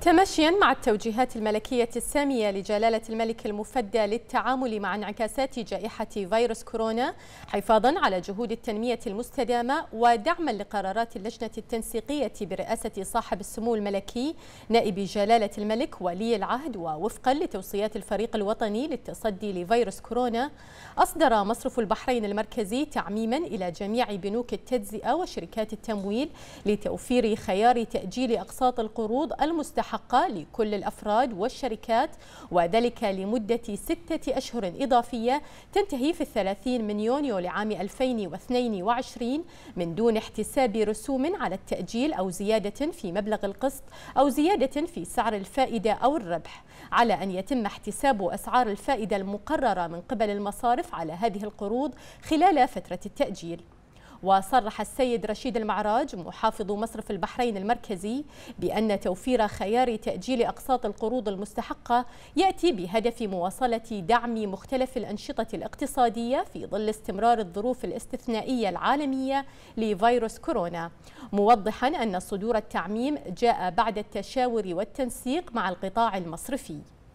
تمشيا مع التوجيهات الملكية السامية لجلالة الملك المفدى للتعامل مع انعكاسات جائحة فيروس كورونا حفاظا على جهود التنمية المستدامة ودعما لقرارات اللجنة التنسيقية برئاسة صاحب السمو الملكي نائب جلالة الملك ولي العهد ووفقا لتوصيات الفريق الوطني للتصدي لفيروس كورونا أصدر مصرف البحرين المركزي تعميما إلى جميع بنوك التجزئة وشركات التمويل لتوفير خيار تأجيل أقساط القروض المستحقة مستحقة لكل الأفراد والشركات وذلك لمدة ستة أشهر إضافية تنتهي في الثلاثين من يونيو لعام 2022 من دون احتساب رسوم على التأجيل أو زيادة في مبلغ القسط أو زيادة في سعر الفائدة أو الربح على أن يتم احتساب أسعار الفائدة المقررة من قبل المصارف على هذه القروض خلال فترة التأجيل وصرح السيد رشيد المعراج محافظ مصرف البحرين المركزي بأن توفير خيار تأجيل أقساط القروض المستحقة يأتي بهدف مواصلة دعم مختلف الأنشطة الاقتصادية في ظل استمرار الظروف الاستثنائية العالمية لفيروس كورونا موضحا أن صدور التعميم جاء بعد التشاور والتنسيق مع القطاع المصرفي